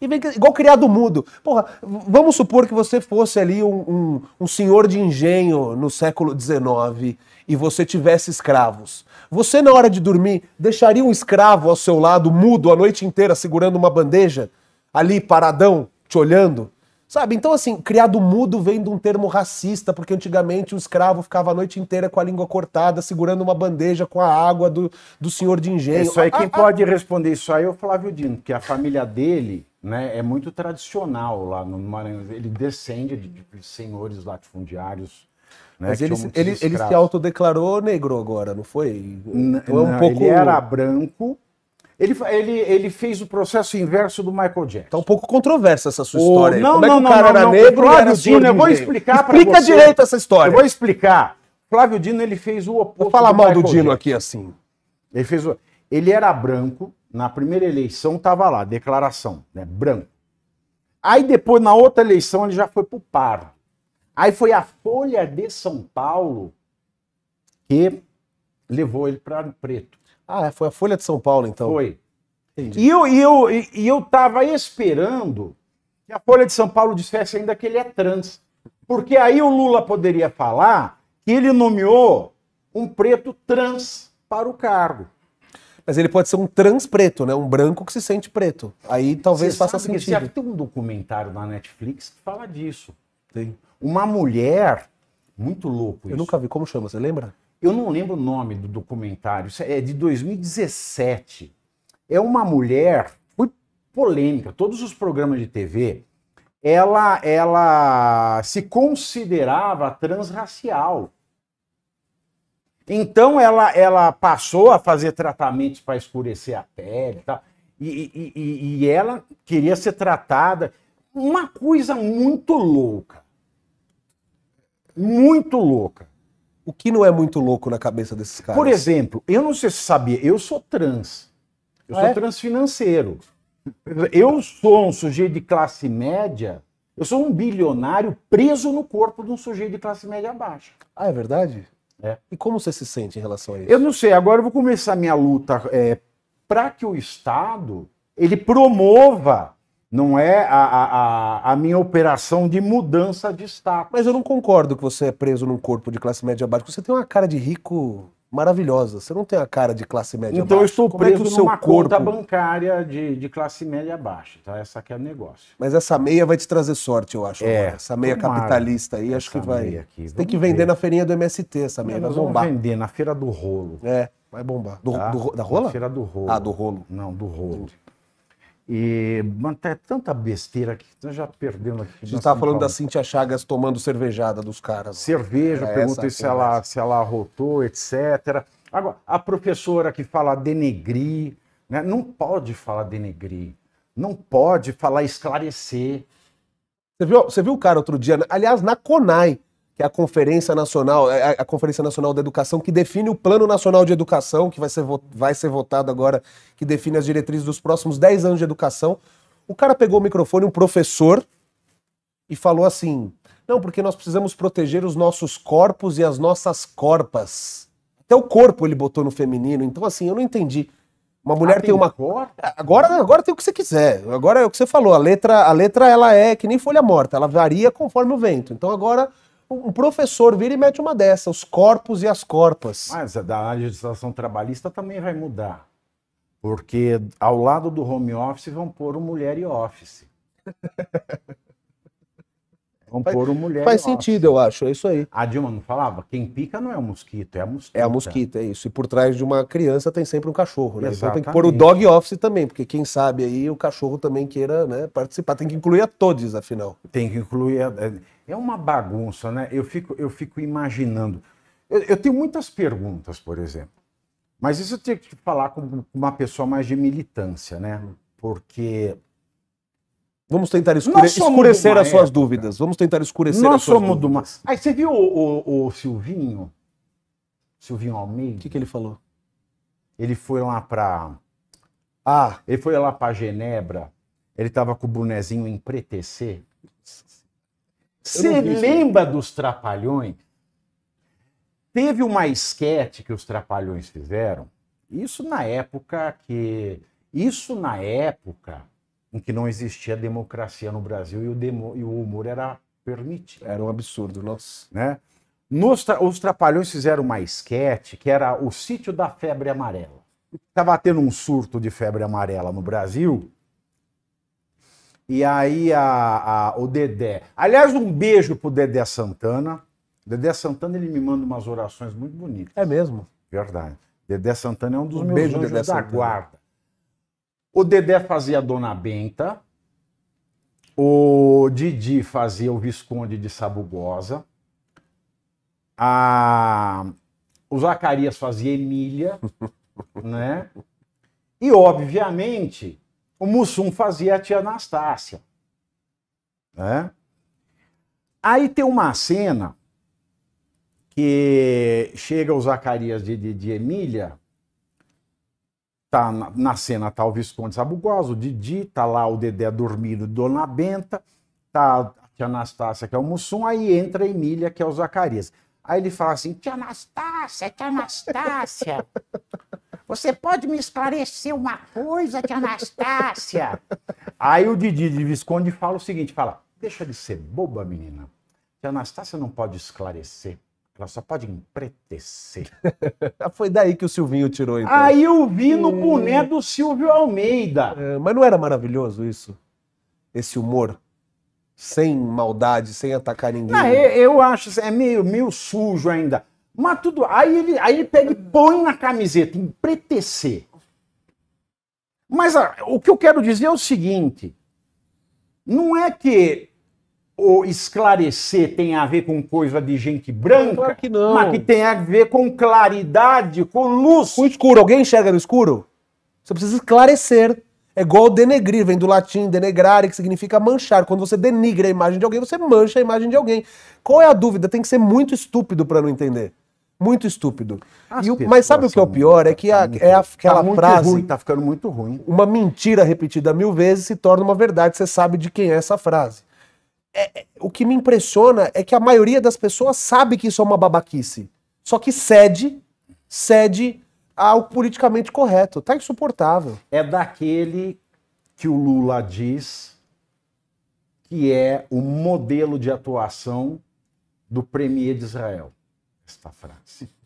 e vem igual criado mudo. Porra, vamos supor que você fosse ali um, um, um senhor de engenho no século XIX e você tivesse escravos. Você, na hora de dormir, deixaria um escravo ao seu lado, mudo, a noite inteira, segurando uma bandeja, ali paradão, te olhando? Sabe? Então, assim, criado mudo vem de um termo racista, porque antigamente o escravo ficava a noite inteira com a língua cortada, segurando uma bandeja com a água do, do senhor de engenho. Isso aí, ah, quem ah, pode ah, responder isso aí é o Flávio Dino, porque a família dele né, é muito tradicional lá no Maranhão. Ele descende de, de senhores latifundiários. Né, Mas ele, ele, ele, se autodeclarou negro agora, não foi? N então é um não, pouco... Ele era branco, ele, ele, ele fez o processo inverso do Michael Jackson. Tá um pouco controversa essa sua história. O, não, Como não, é que não, o cara não, era não, negro Flávio e era Dino, eu vou explicar para Explica direito essa história. Eu vou explicar. Flávio Dino, ele fez o oposto. Vou falar do mal do Dino Jackson. aqui assim. Ele fez o... Ele era branco, na primeira eleição estava lá, declaração, né? Branco. Aí depois, na outra eleição, ele já foi pro par. Aí foi a Folha de São Paulo que levou ele para preto. Ah, é, foi a Folha de São Paulo, então. Foi. Entendi. E eu, e, eu, e eu tava esperando que a Folha de São Paulo dissesse ainda que ele é trans. Porque aí o Lula poderia falar que ele nomeou um preto trans para o cargo. Mas ele pode ser um trans preto, né? Um branco que se sente preto. Aí talvez faça sentido. Que tem um documentário na Netflix que fala disso. Tem. Uma mulher. Muito louco isso. Eu nunca vi. Como chama? Você lembra? Eu não lembro o nome do documentário, é, é de 2017. É uma mulher, foi polêmica, todos os programas de TV, ela, ela se considerava transracial. Então ela, ela passou a fazer tratamentos para escurecer a pele tá? e, e, e ela queria ser tratada. Uma coisa muito louca. Muito louca. O que não é muito louco na cabeça desses caras? Por exemplo, eu não sei se sabia, eu sou trans. Eu ah, sou é? trans financeiro. Eu sou um sujeito de classe média, eu sou um bilionário preso no corpo de um sujeito de classe média baixa. Ah, é verdade? É. E como você se sente em relação a isso? Eu não sei, agora eu vou começar minha luta é, para que o Estado ele promova não é a, a, a, minha operação de mudança de status. Mas eu não concordo que você é preso num corpo de classe média baixa. Você tem uma cara de rico maravilhosa. Você não tem a cara de classe média então, baixa. Então eu estou Como é preso é seu corpo... conta bancária de, de classe média baixa. Tá? Essa aqui é o negócio. Mas essa meia vai te trazer sorte, eu acho. É, essa meia tomara. capitalista aí, essa acho que vai. Aqui, tem que vender ver. na feirinha do MST essa meia. Não, vai bombar. Vamos vender na feira do rolo. É, vai bombar. Do, tá? do, da rola? Na feira do rolo. Ah, do rolo. Não, do rolo. E até tá tanta besteira que nós já perdemos aqui. A gente tá estava falando da Cintia Chagas tomando cervejada dos caras. Cerveja, é se ela, se ela rotou, etc. Agora, a professora que fala denegrir, né? não pode falar denegrir, não pode falar esclarecer. Você viu, você viu o cara outro dia, né? aliás, na Conai, que é a Conferência Nacional, é, é a Conferência Nacional da Educação, que define o Plano Nacional de Educação, que vai ser, vai ser votado agora, que define as diretrizes dos próximos 10 anos de educação. O cara pegou o microfone, um professor, e falou assim: não, porque nós precisamos proteger os nossos corpos e as nossas corpas. Até o corpo ele botou no feminino, então assim, eu não entendi. Uma mulher ah, tem uma cor. Agora, agora tem o que você quiser. Agora é o que você falou. A letra, a letra ela é que nem folha morta, ela varia conforme o vento. Então agora um professor vira e mete uma dessa, os corpos e as corpas. Mas a da legislação trabalhista também vai mudar. Porque ao lado do home office vão pôr o mulher e office. Vamos faz, pôr uma mulher. Faz nossa. sentido, eu acho, é isso aí. A Dilma não falava? Quem pica não é o um mosquito, é a mosquita. É a mosquita, é isso. E por trás de uma criança tem sempre um cachorro, né? Exatamente. Então tem que pôr o dog office também, porque quem sabe aí o cachorro também queira né, participar. Tem que incluir a todos, afinal. Tem que incluir. A... É, é uma bagunça, né? Eu fico, eu fico imaginando. Eu, eu tenho muitas perguntas, por exemplo. Mas isso eu tinha que falar com uma pessoa mais de militância, né? Porque Vamos tentar escure... escurecer as suas época. dúvidas. Vamos tentar escurecer Nós as suas somos dúvidas. Uma... Aí você viu o, o, o Silvinho? Silvinho Almeida? O que, que ele falou? Ele foi lá para Ah, ele foi lá para Genebra. Ele tava com o bonezinho em pretecer. Você lembra isso. dos Trapalhões? Teve uma esquete que os Trapalhões fizeram. Isso na época que. Isso na época em que não existia democracia no Brasil e o, demo, e o humor era permitido. Era um absurdo, nossa. Né? Nos tra os Trapalhões fizeram uma esquete que era o sítio da febre amarela. Estava tendo um surto de febre amarela no Brasil. E aí a, a, o Dedé. Aliás, um beijo pro Dedé Santana. Dedé Santana ele me manda umas orações muito bonitas. É mesmo? Verdade. Dedé Santana é um dos um meus beijo, anjos Dedé da Santana. guarda. O Dedé fazia a Dona Benta, o Didi fazia o Visconde de Sabugosa, a... o Zacarias fazia Emília, né? E, obviamente, o Mussum fazia a tia Anastácia. Né? Aí tem uma cena que chega o Zacarias de, de, Emília tá na, cena tá o Visconde Sabugosa, o Didi, tá lá o Dedé dormindo, Dona Benta, tá a Tia Anastácia, que é o Mussum, aí entra a Emília, que é o Zacarias. Aí ele fala assim, Tia Anastácia, Tia Anastácia, você pode me esclarecer uma coisa, Tia Anastácia? Aí o Didi de Visconde fala o seguinte, fala, deixa de ser boba, menina, Tia Anastácia não pode esclarecer. Ela só pode empretecer. Ah, foi daí que o Silvinho tirou, então. Aí eu vi no hum. boné do Silvio Almeida. É, mas não era maravilhoso isso? Esse humor? Sem maldade, sem atacar ninguém? Não, eu, eu acho, é meio, meio sujo ainda. Mas tudo. Aí ele, aí ele pega e põe na camiseta, empretecer. Mas a, ah, o que eu quero dizer é o seguinte: não é que o esclarecer tem a ver com coisa de gente branca, claro que não. mas que tem a ver com claridade, com luz. Com escuro. Alguém enxerga no escuro? Você precisa esclarecer. É igual denegrir, vem do latim denegrare, que significa manchar. Quando você denigra a imagem de alguém, você mancha a imagem de alguém. Qual é a dúvida? Tem que ser muito estúpido para não entender. Muito estúpido. O, mas sabe o que é o pior? É que a, é tá é aquela tá frase. Ruim, tá ficando muito ruim. Uma mentira repetida mil vezes se torna uma verdade. Você sabe de quem é essa frase. É, é, o que me impressiona é que a maioria das pessoas sabe que isso é uma babaquice. Só que cede, cede ao politicamente correto. Tá insuportável. É daquele que o Lula diz que é o modelo de atuação do premier de Israel. Esta frase.